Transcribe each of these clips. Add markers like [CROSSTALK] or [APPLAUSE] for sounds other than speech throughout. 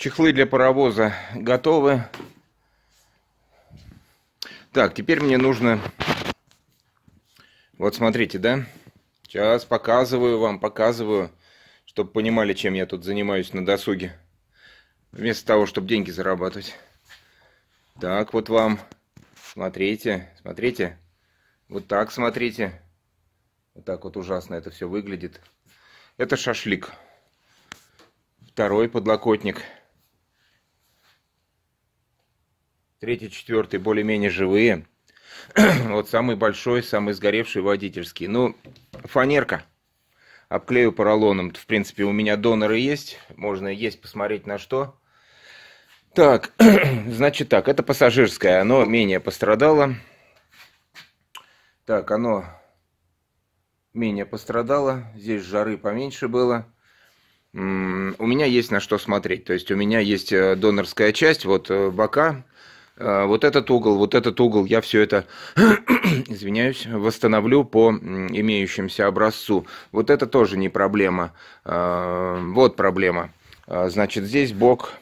Чехлы для паровоза готовы. Так, теперь мне нужно... Вот смотрите, да? Сейчас показываю вам, показываю, чтобы понимали, чем я тут занимаюсь на досуге. Вместо того, чтобы деньги зарабатывать. Так, вот вам. Смотрите, смотрите. Вот так смотрите. Вот так вот ужасно это все выглядит. Это шашлик. Второй подлокотник. Третий, четвертый более-менее живые. [CLEARS THROAT] вот самый большой, самый сгоревший водительский. Ну, фанерка. Обклею поролоном. В принципе, у меня доноры есть. Можно есть посмотреть на что. Так, [CLEARS THROAT] значит так, это пассажирское, оно менее пострадало. Так, оно менее пострадало. Здесь жары поменьше было. У меня есть на что смотреть. То есть у меня есть э, донорская часть, вот э, бока, Э, вот этот угол, вот этот угол, я все это, [CLEARS THROAT] извиняюсь, восстановлю по имеющимся образцу. Вот это тоже не проблема. Э, вот проблема. Э, значит, здесь бок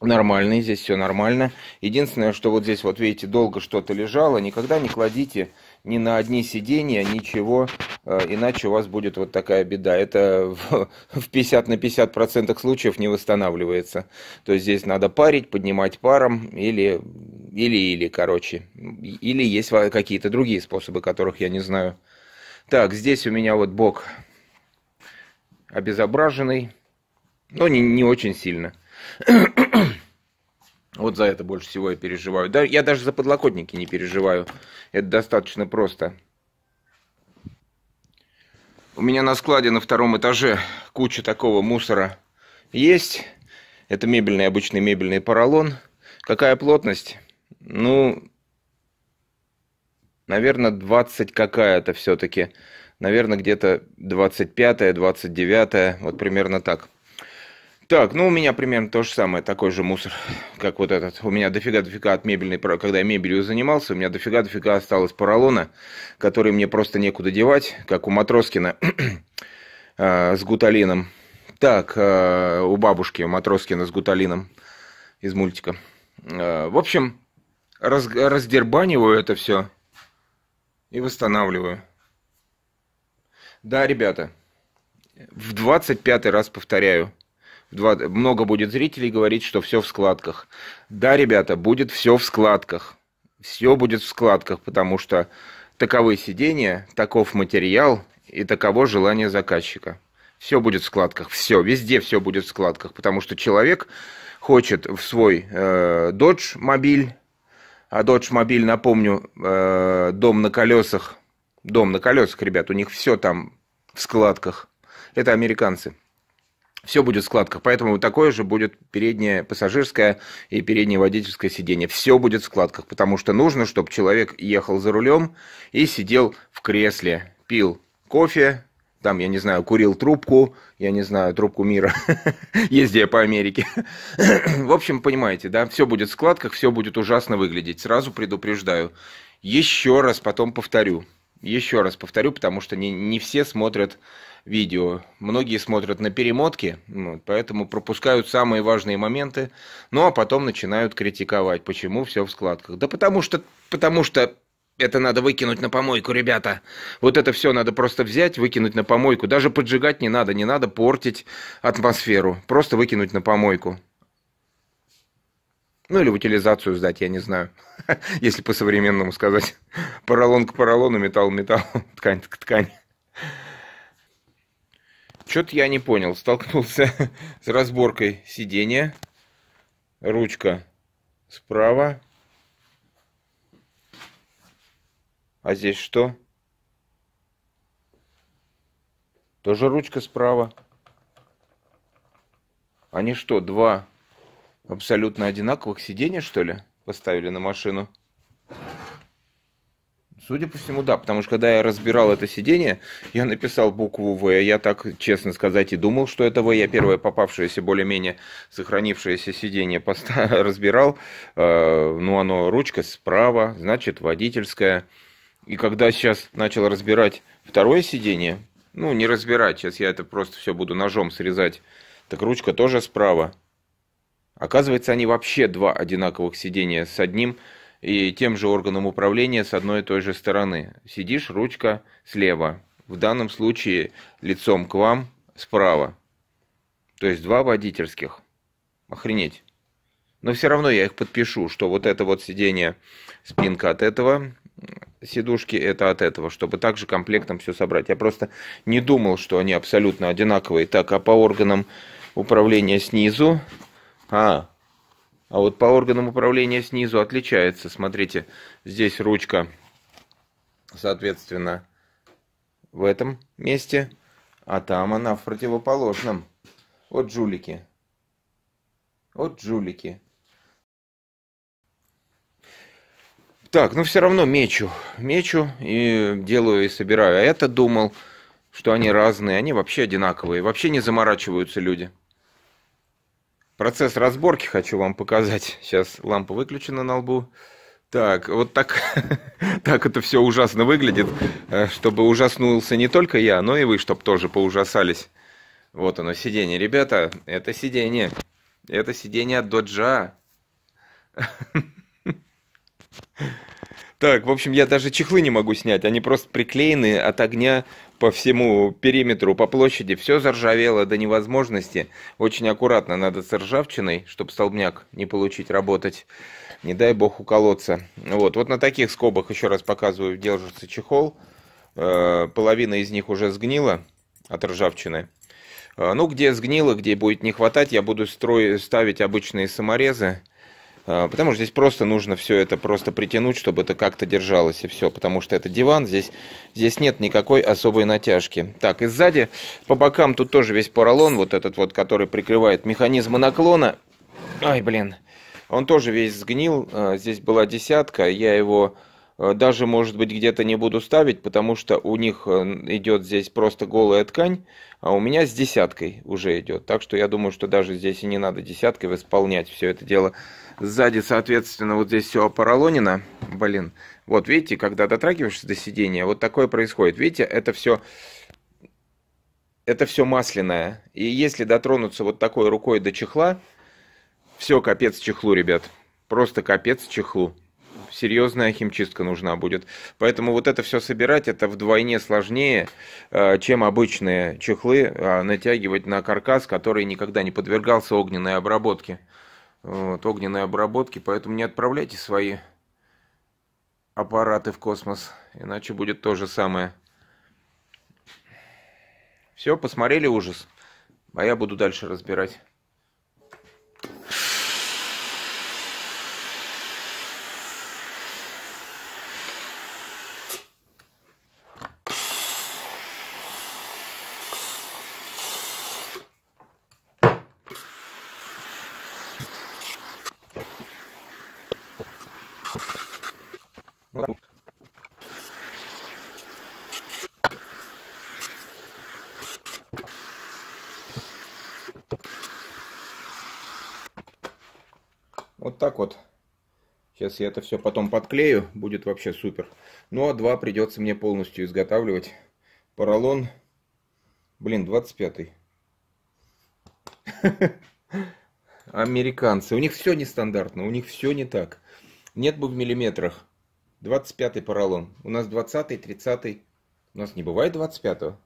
нормальный, здесь все нормально. Единственное, что вот здесь, вот видите, долго что-то лежало, никогда не кладите ни на одни сиденья, ничего, э, иначе у вас будет вот такая беда. Это в 50 [LAUGHS] на 50 процентах случаев не восстанавливается. То есть здесь надо парить, поднимать паром или или или, короче, или есть какие-то другие способы, которых я не знаю. Так, здесь у меня вот бок обезображенный, но не, не очень сильно. [CLEARS THROAT] Вот за это больше всего я переживаю. Да, я даже за подлокотники не переживаю. Это достаточно просто. У меня на складе на втором этаже куча такого мусора есть. Это мебельный, обычный мебельный поролон. Какая плотность? Ну, наверное, 20 какая-то все-таки. Наверное, где-то 25-29, вот примерно так. Так, ну у меня примерно то же самое, такой же мусор, как вот этот. У меня дофига-дофига от мебельной, когда я мебелью занимался, у меня дофига-дофига осталось поролона, который мне просто некуда девать, как у Матроскина [CLEARS THROAT] а, с гуталином. Так, а, у бабушки у Матроскина с гуталином из мультика. А, в общем, раз, раздербаниваю это все и восстанавливаю. Да, ребята, в 25 раз повторяю – два, много будет зрителей говорить, что все в складках. Да, ребята, будет все в складках. Все будет в складках, потому что таковы сидения, таков материал и таково желание заказчика. Все будет в складках, все, везде все будет в складках, потому что человек хочет в свой э, Dodge мобиль, а Dodge мобиль, напомню, э, дом на колесах, дом на колесах, ребят, у них все там в складках. Это американцы все будет в складках. Поэтому такое же будет переднее пассажирское и переднее водительское сиденье. Все будет в складках, потому что нужно, чтобы человек ехал за рулем и сидел в кресле, пил кофе, там, я не знаю, курил трубку, я не знаю, трубку мира, [LAUGHS] ездя по Америке. [CLEARS THROAT] в общем, понимаете, да, все будет в складках, все будет ужасно выглядеть. Сразу предупреждаю. Еще раз потом повторю еще раз повторю, потому что не, не все смотрят видео. Многие смотрят на перемотки, ну, вот, поэтому пропускают самые важные моменты, ну а потом начинают критиковать, почему все в складках. Да потому что, потому что это надо выкинуть на помойку, ребята. Вот это все надо просто взять, выкинуть на помойку. Даже поджигать не надо, не надо портить атмосферу. Просто выкинуть на помойку. Ну или в утилизацию сдать, я не знаю. [LAUGHS] Если по-современному сказать. [LAUGHS] Поролон к поролону, металл к металлу, [LAUGHS] ткань к ткани. Что-то я не понял. Столкнулся с разборкой сиденья. Ручка справа. А здесь что? Тоже ручка справа. Они что, два абсолютно одинаковых сидений, что ли, поставили на машину? Судя по всему, да, потому что когда я разбирал это сиденье, я написал букву «В», я так, честно сказать, и думал, что это «В». Я первое попавшееся, более-менее сохранившееся сиденье поста [LAUGHS] разбирал, э, ну, оно ручка справа, значит, водительская. И когда сейчас начал разбирать второе сиденье, ну, не разбирать, сейчас я это просто все буду ножом срезать, так ручка тоже справа. Оказывается, они вообще два одинаковых сидения с одним и тем же органом управления с одной и той же стороны. Сидишь, ручка слева. В данном случае лицом к вам справа. То есть два водительских. Охренеть. Но все равно я их подпишу, что вот это вот сиденье, спинка от этого, сидушки это от этого, чтобы также комплектом все собрать. Я просто не думал, что они абсолютно одинаковые. Так, а по органам управления снизу а, а вот по органам управления снизу отличается. Смотрите, здесь ручка, соответственно, в этом месте, а там она в противоположном. Вот жулики. Вот жулики. Так, ну все равно мечу. Мечу и делаю и собираю. А это думал, что они разные. Они вообще одинаковые. Вообще не заморачиваются люди. Процесс разборки хочу вам показать. Сейчас лампа выключена на лбу. Так, вот так, [LAUGHS] так это все ужасно выглядит, э, чтобы ужаснулся не только я, но и вы, чтобы тоже поужасались. Вот оно, сиденье. Ребята, это сиденье. Это сиденье от доджа. [LAUGHS] Так, в общем, я даже чехлы не могу снять. Они просто приклеены от огня по всему периметру, по площади. Все заржавело до невозможности. Очень аккуратно надо с ржавчиной, чтобы столбняк не получить работать. Не дай бог уколоться. Вот, вот на таких скобах, еще раз показываю, держится чехол. Э, половина из них уже сгнила от ржавчины. Э, ну, где сгнило, где будет не хватать, я буду строить, ставить обычные саморезы. А, потому что здесь просто нужно все это просто притянуть, чтобы это как-то держалось и все. Потому что это диван, здесь, здесь нет никакой особой натяжки. Так, и сзади по бокам тут тоже весь поролон, вот этот вот, который прикрывает механизмы наклона. Ай, блин. Он тоже весь сгнил. А, здесь была десятка, я его Э, даже, может быть, где-то не буду ставить, потому что у них э, идет здесь просто голая ткань, а у меня с десяткой уже идет. Так что я думаю, что даже здесь и не надо десяткой восполнять все это дело. Сзади, соответственно, вот здесь все поролонено. Блин, вот видите, когда дотрагиваешься до сидения, вот такое происходит. Видите, это все это все масляное. И если дотронуться вот такой рукой до чехла, все, капец чехлу, ребят. Просто капец чехлу серьезная химчистка нужна будет. Поэтому вот это все собирать, это вдвойне сложнее, э, чем обычные чехлы э, натягивать на каркас, который никогда не подвергался огненной обработке. Вот, огненной обработки, поэтому не отправляйте свои аппараты в космос, иначе будет то же самое. Все, посмотрели ужас, а я буду дальше разбирать. Вот так вот. Сейчас я это все потом подклею, будет вообще супер. Ну а два придется мне полностью изготавливать. Поролон, блин, 25-й. [LAUGHS] Американцы, у них все нестандартно, у них все не так. Нет бы в миллиметрах. 25-й поролон. У нас 20-й, 30-й. У нас не бывает 25-го.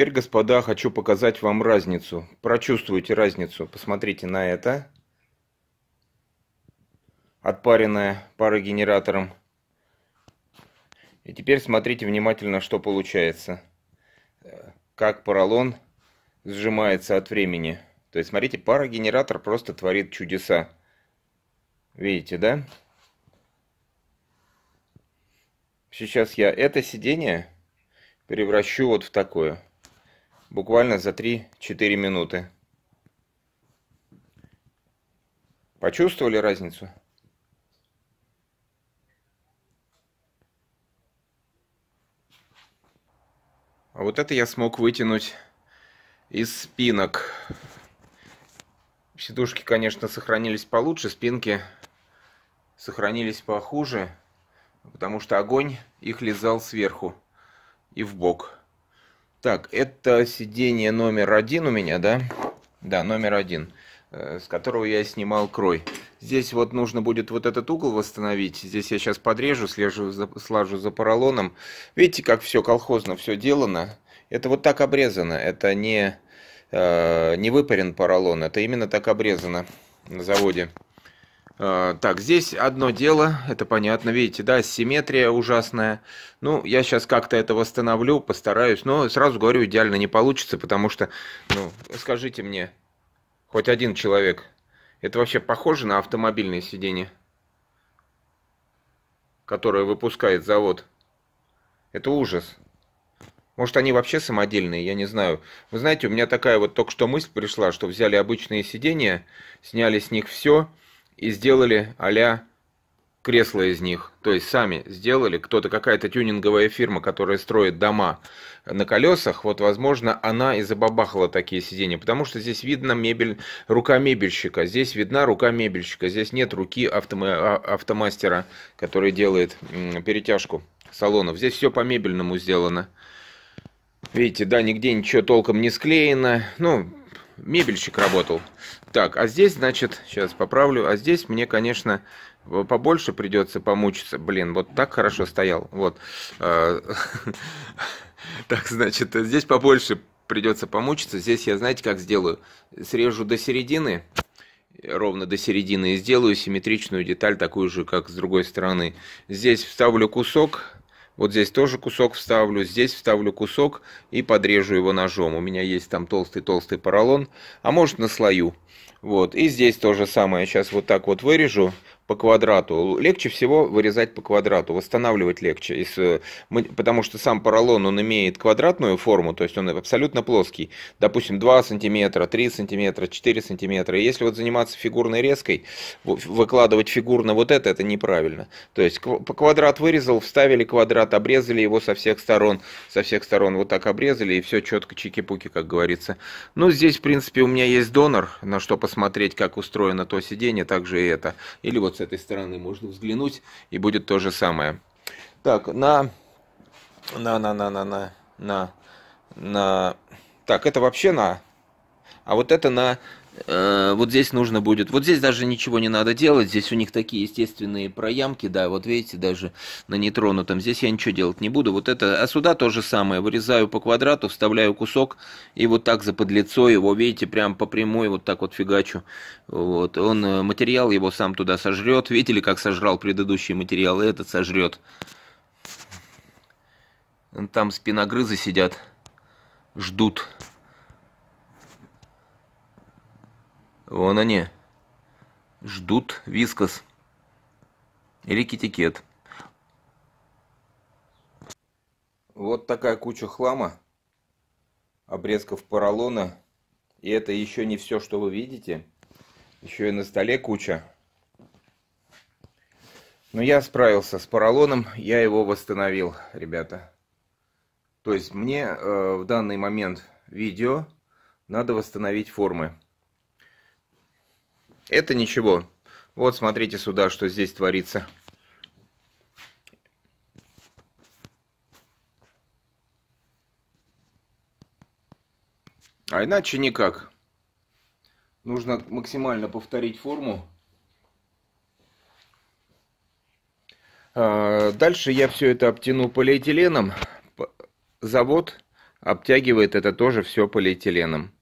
теперь, господа, хочу показать вам разницу. Прочувствуйте разницу. Посмотрите на это. Отпаренное парогенератором. И теперь смотрите внимательно, что получается. Как поролон сжимается от времени. То есть, смотрите, парогенератор просто творит чудеса. Видите, да? Сейчас я это сиденье превращу вот в такое буквально за 3-4 минуты. Почувствовали разницу? А вот это я смог вытянуть из спинок. Сидушки, конечно, сохранились получше, спинки сохранились похуже, потому что огонь их лизал сверху и в бок. Так, это сиденье номер один у меня, да? Да, номер один, э, с которого я снимал крой. Здесь вот нужно будет вот этот угол восстановить. Здесь я сейчас подрежу, слежу, за, слажу за поролоном. Видите, как все колхозно, все делано. Это вот так обрезано. Это не, э, не выпарен поролон, это именно так обрезано на заводе. А, так, здесь одно дело, это понятно, видите, да, симметрия ужасная. Ну, я сейчас как-то это восстановлю, постараюсь, но сразу говорю, идеально не получится, потому что, ну, скажите мне, хоть один человек, это вообще похоже на автомобильное сиденье, которое выпускает завод? Это ужас. Может, они вообще самодельные, я не знаю. Вы знаете, у меня такая вот только что мысль пришла, что взяли обычные сиденья, сняли с них все, и сделали а кресла из них. То есть сами сделали кто-то, какая-то тюнинговая фирма, которая строит дома на колесах, вот, возможно, она и забабахала такие сиденья, потому что здесь видно мебель, рука мебельщика, здесь видна рука мебельщика, здесь нет руки автома а, автомастера, который делает перетяжку салонов. Здесь все по мебельному сделано. Видите, да, нигде ничего толком не склеено. Ну, мебельщик работал. Так, а здесь, значит, сейчас поправлю, а здесь мне, конечно, побольше придется помучиться. Блин, вот так хорошо стоял. Вот. А, [LAUGHS] так, значит, здесь побольше придется помучиться. Здесь я, знаете, как сделаю? Срежу до середины, ровно до середины, и сделаю симметричную деталь, такую же, как с другой стороны. Здесь вставлю кусок, вот здесь тоже кусок вставлю, здесь вставлю кусок и подрежу его ножом. У меня есть там толстый-толстый поролон, а может слою. Вот, и здесь то же самое. Сейчас вот так вот вырежу по квадрату. Легче всего вырезать по квадрату, восстанавливать легче. Если э, мы, потому что сам поролон, он имеет квадратную форму, то есть он абсолютно плоский. Допустим, 2 сантиметра, 3 сантиметра, 4 сантиметра. если вот заниматься фигурной резкой, выкладывать фигурно вот это, это неправильно. То есть по квадрат вырезал, вставили квадрат, обрезали его со всех сторон, со всех сторон вот так обрезали, и все четко чики-пуки, как говорится. Ну, здесь, в принципе, у меня есть донор, на что посмотреть, как устроено то сиденье, также и это. Или вот с этой стороны можно взглянуть, и будет то же самое. Так, на... На, на, на, на, на, на, на... Так, это вообще на... А вот это на Э, вот здесь нужно будет, вот здесь даже ничего не надо делать, здесь у них такие естественные проямки, да, вот видите, даже на нейтронутом, здесь я ничего делать не буду, вот это, а сюда то же самое, вырезаю по квадрату, вставляю кусок, и вот так за подлицо его, видите, прям по прямой вот так вот фигачу, вот, он, э, материал его сам туда сожрет, видели, как сожрал предыдущий материал, и этот сожрет, там спиногрызы сидят, ждут, ждут, Вон они. Ждут вискос. Или китикет. Вот такая куча хлама, обрезков поролона. И это еще не все, что вы видите. Еще и на столе куча. Но я справился с поролоном, я его восстановил, ребята. То есть мне э, в данный момент видео надо восстановить формы. Это ничего. Вот смотрите сюда, что здесь творится. А иначе никак. Нужно максимально повторить форму. А, дальше я все это обтяну полиэтиленом. Завод обтягивает это тоже все полиэтиленом.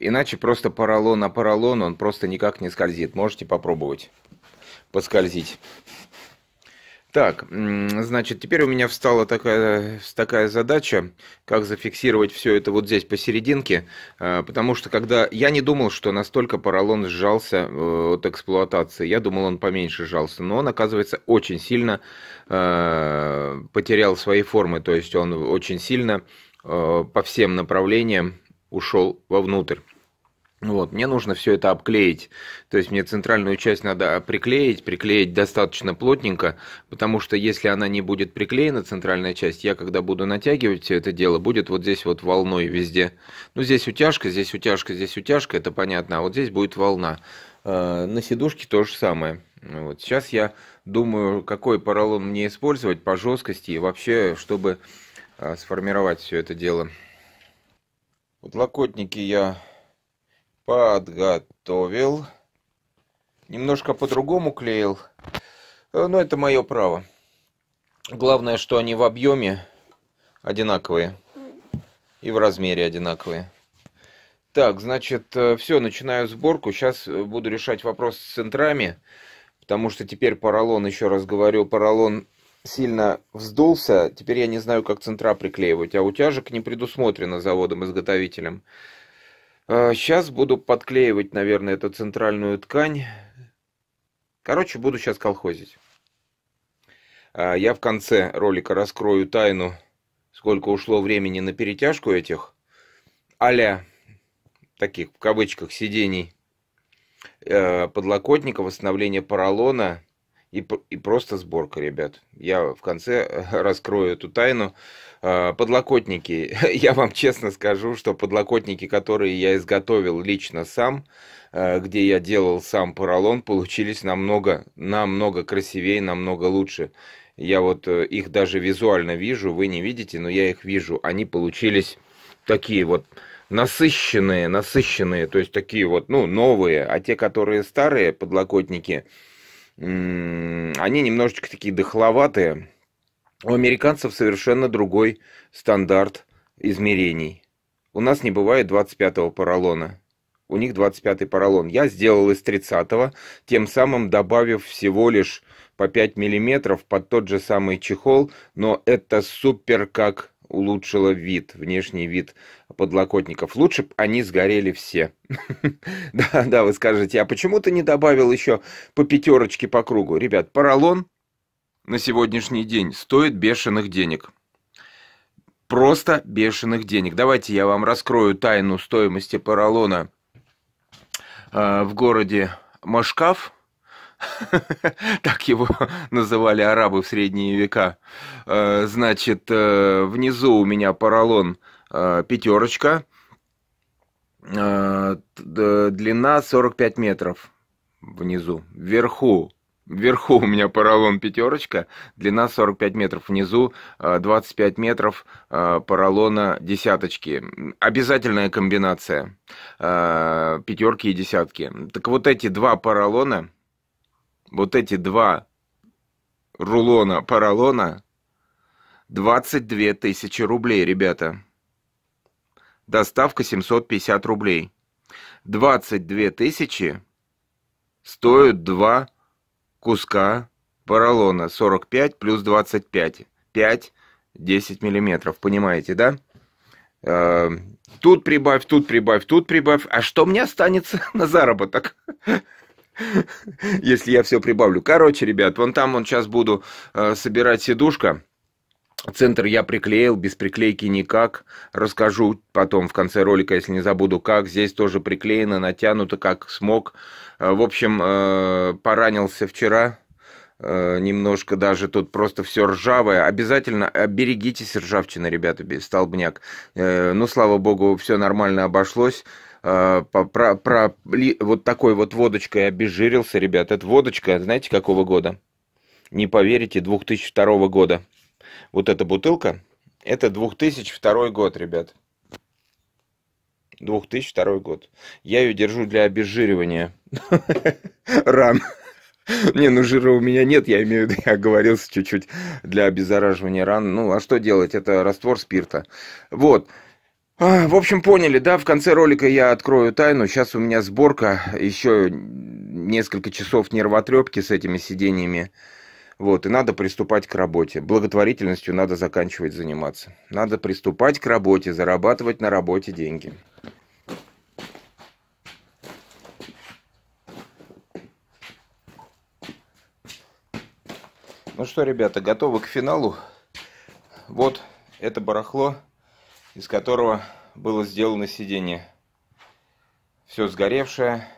Иначе просто поролон на поролон, он просто никак не скользит. Можете попробовать поскользить. Так, значит, теперь у меня встала такая, такая задача, как зафиксировать все это вот здесь посерединке, э, потому что когда я не думал, что настолько поролон сжался э, от эксплуатации, я думал, он поменьше сжался, но он, оказывается, очень сильно э, потерял свои формы, то есть он очень сильно по всем направлениям ушел вовнутрь. Вот, мне нужно все это обклеить. То есть мне центральную часть надо а, приклеить, приклеить достаточно плотненько, потому что если она не будет приклеена, центральная часть, я когда буду натягивать все это дело, будет вот здесь вот волной везде. Ну, здесь утяжка, здесь утяжка, здесь утяжка, это понятно, а вот здесь будет волна. А, на сидушке то же самое. Вот. Сейчас я думаю, какой поролон мне использовать по жесткости и вообще, чтобы а, сформировать все это дело. Подлокотники я подготовил. Немножко по-другому клеил. Э, но это мое право. Главное, что они в объеме одинаковые. И в размере одинаковые. Так, значит, э, все, начинаю сборку. Сейчас э, буду решать вопрос с центрами. Потому что теперь поролон, еще раз говорю, поролон сильно вздулся, теперь я не знаю, как центра приклеивать, а утяжек не предусмотрено заводом-изготовителем. Сейчас а, буду подклеивать, наверное, эту центральную ткань. Короче, буду сейчас колхозить. А, я в конце ролика раскрою тайну, сколько ушло времени на перетяжку этих а таких в кавычках сидений э, подлокотника, восстановление поролона и, и просто сборка, ребят. Я в конце [LAUGHS] раскрою эту тайну. А, подлокотники. [LAUGHS] Я вам честно скажу, что подлокотники, которые я изготовил лично сам, а, где я делал сам поролон, получились намного, намного красивее, намного лучше. Я вот э, их даже визуально вижу, вы не видите, но я их вижу. Они получились такие вот насыщенные, насыщенные, то есть такие вот, ну, новые, а те, которые старые подлокотники, они немножечко такие дохловатые. У американцев совершенно другой стандарт измерений. У нас не бывает 25-го поролона. У них 25-й поролон. Я сделал из 30-го, тем самым добавив всего лишь по 5 миллиметров под тот же самый чехол, но это супер как улучшила вид, внешний вид подлокотников. Лучше бы они сгорели все. [LAUGHS] Да, да, вы скажете, а почему ты не добавил еще по пятерочке по кругу? Ребят, поролон на сегодняшний день стоит бешеных денег. Просто бешеных денег. Давайте я вам раскрою тайну стоимости поролона э, в городе Машкав так его называли арабы в средние века. Э, значит, э, внизу у меня поролон э, пятерочка, длина 45 метров внизу. Вверху Вверху у меня поролон пятерочка, длина 45 метров, внизу 25 метров поролона десяточки. Обязательная комбинация пятерки и десятки. Так вот эти два поролона вот эти два рулона поролона 22 тысячи рублей, ребята. Доставка 750 рублей. 22 тысячи стоят два куска поролона. 45 плюс 25. 5, 10 миллиметров. Понимаете, да? Э, тут прибавь, тут прибавь, тут прибавь. А что мне останется [LAUGHS] на заработок? [LAUGHS] Если я все прибавлю. Короче, ребят, вон там он сейчас буду э, собирать сидушка. Центр я приклеил, без приклейки никак. Расскажу потом в конце ролика, если не забуду, как. Здесь тоже приклеено, натянуто, как смог. Э, в общем, э, поранился вчера. Э, немножко даже тут просто все ржавое. Обязательно берегитесь ржавчины, ребята, столбняк. Ну, слава богу, все нормально обошлось э, про, про, ли, вот такой вот водочкой обезжирился, ребят. Это водочка, знаете, какого года? Не поверите, 2002 года. Вот эта бутылка, это 2002 год, ребят. 2002 год. Я ее держу для обезжиривания [LAUGHS] ран. Не, ну жира у меня нет, я имею в виду, [LAUGHS] я оговорился чуть-чуть для обеззараживания ран. Ну, а что делать? Это раствор спирта. Вот. А, в общем, поняли, да, в конце ролика я открою тайну. Сейчас у меня сборка, еще несколько часов нервотрепки с этими сидениями. Вот, и надо приступать к работе. Благотворительностью надо заканчивать заниматься. Надо приступать к работе, зарабатывать на работе деньги. Ну что, ребята, готовы к финалу. Вот это барахло из которого было сделано сиденье. Все сгоревшее.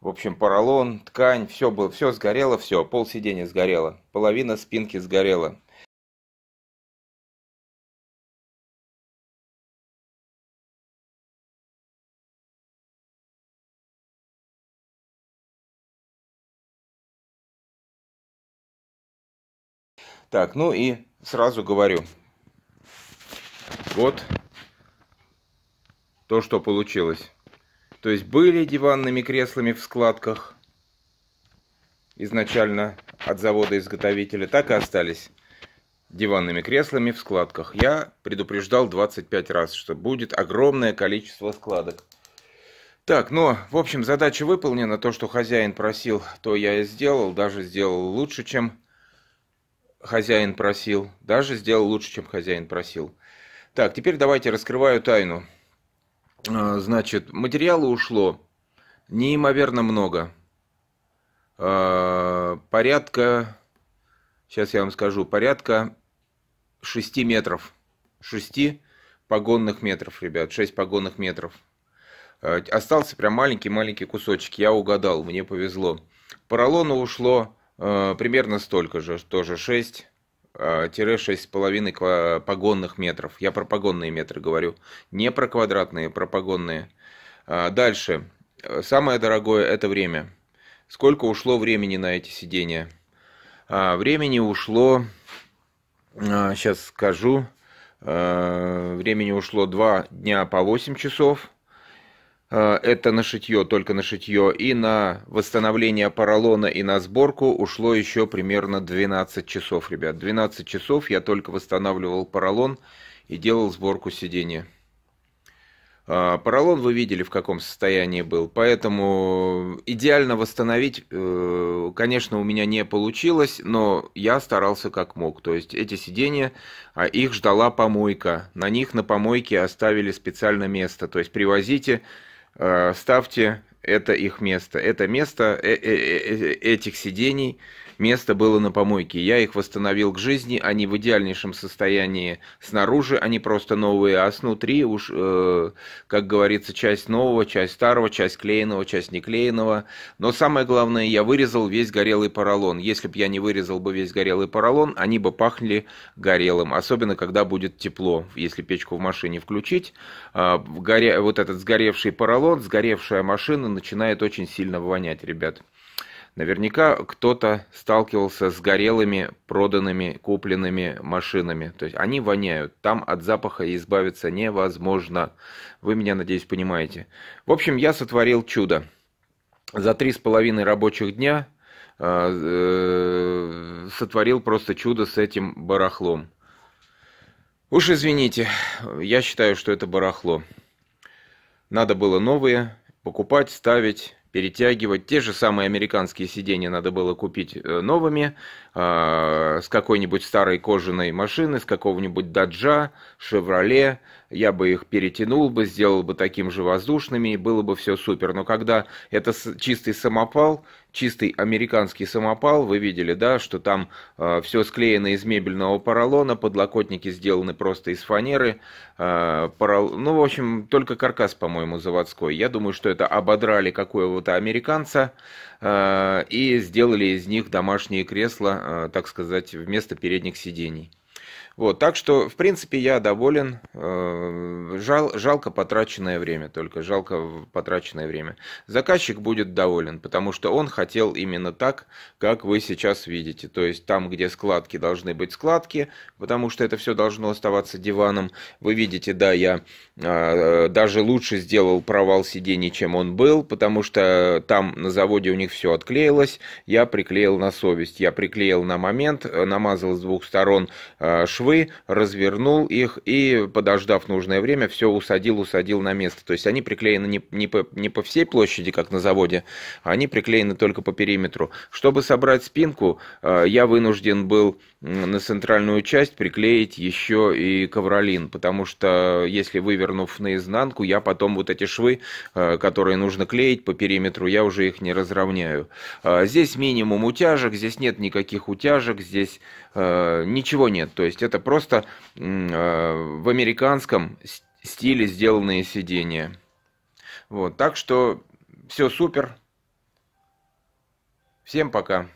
В общем, поролон, ткань, все было, все сгорело, все, пол сиденья сгорело, половина спинки сгорела. Так, ну и сразу говорю, вот то, что получилось. То есть были диванными креслами в складках изначально от завода-изготовителя, так и остались диванными креслами в складках. Я предупреждал 25 раз, что будет огромное количество складок. Так, ну, в общем, задача выполнена. То, что хозяин просил, то я и сделал. Даже сделал лучше, чем хозяин просил. Даже сделал лучше, чем хозяин просил. Так, теперь давайте раскрываю тайну. А, значит, материала ушло неимоверно много. А, порядка, сейчас я вам скажу, порядка 6 метров. 6 погонных метров, ребят, 6 погонных метров. А, остался прям маленький-маленький кусочек. Я угадал, мне повезло. Поролона ушло примерно столько же, тоже 6 3,5-6,5 э, погонных метров. Я про погонные метры говорю, не про квадратные, про погонные. А, дальше. Э, самое дорогое – это время. Сколько ушло времени на эти сидения? А, времени ушло, сейчас а, скажу, э, времени ушло 2 дня по 8 часов, Э, это на шитье, только на шитье, и на восстановление поролона и на сборку ушло еще примерно 12 часов, ребят. 12 часов я только восстанавливал поролон и делал сборку сиденья. Э, поролон вы видели, в каком состоянии был, поэтому идеально восстановить, э, конечно, у меня не получилось, но я старался как мог. То есть эти сиденья, а, их ждала помойка, на них на помойке оставили специально место. То есть привозите Э, ставьте это их место. Это место э, э, этих сидений, Место было на помойке. Я их восстановил к жизни, они в идеальнейшем состоянии снаружи, они просто новые, а снутри уж, э, как говорится, часть нового, часть старого, часть клееного, часть неклееного. Но самое главное, я вырезал весь горелый поролон. Если бы я не вырезал бы весь горелый поролон, они бы пахли горелым, особенно когда будет тепло. Если печку в машине включить, э, а, горя... вот этот сгоревший поролон, сгоревшая машина начинает очень сильно вонять, ребят. Наверняка кто-то сталкивался с горелыми, проданными, купленными машинами. То есть они воняют. Там от запаха избавиться невозможно. Вы меня, надеюсь, понимаете. В общем, я сотворил чудо. За три с половиной рабочих дня э, э, сотворил просто чудо с этим барахлом. Уж извините, я считаю, что это барахло. Надо было новые покупать, ставить перетягивать. Те же самые американские сиденья надо было купить э, новыми, э, с какой-нибудь старой кожаной машины, с какого-нибудь доджа, шевроле, я бы их перетянул бы, сделал бы таким же воздушными, и было бы все супер. Но когда это чистый самопал, чистый американский самопал, вы видели, да, что там э, все склеено из мебельного поролона, подлокотники сделаны просто из фанеры, э, порол... ну, в общем, только каркас, по-моему, заводской. Я думаю, что это ободрали какого-то американца э, и сделали из них домашние кресла, э, так сказать, вместо передних сидений. Вот, так что, в принципе, я доволен. Э, жал, жалко потраченное время, только жалко потраченное время. Заказчик будет доволен, потому что он хотел именно так, как вы сейчас видите. То есть там, где складки, должны быть складки, потому что это все должно оставаться диваном. Вы видите, да, я а, даже лучше сделал провал сидений, чем он был, потому что там на заводе у них все отклеилось. Я приклеил на совесть, я приклеил на момент, э, намазал с двух сторон э, швы швы, развернул их и, подождав нужное время, все усадил, усадил на место. То есть они приклеены не, не, по, не по всей площади, как на заводе, они приклеены только по периметру. Чтобы собрать спинку, э, я вынужден был на центральную часть приклеить еще и ковролин, потому что если вывернув наизнанку, я потом вот эти швы, э, которые нужно клеить по периметру, я уже их не разровняю. Э, здесь минимум утяжек, здесь нет никаких утяжек, здесь ничего нет. То есть это это просто э, в американском стиле сделанные сидения. Вот, так что все супер. Всем пока.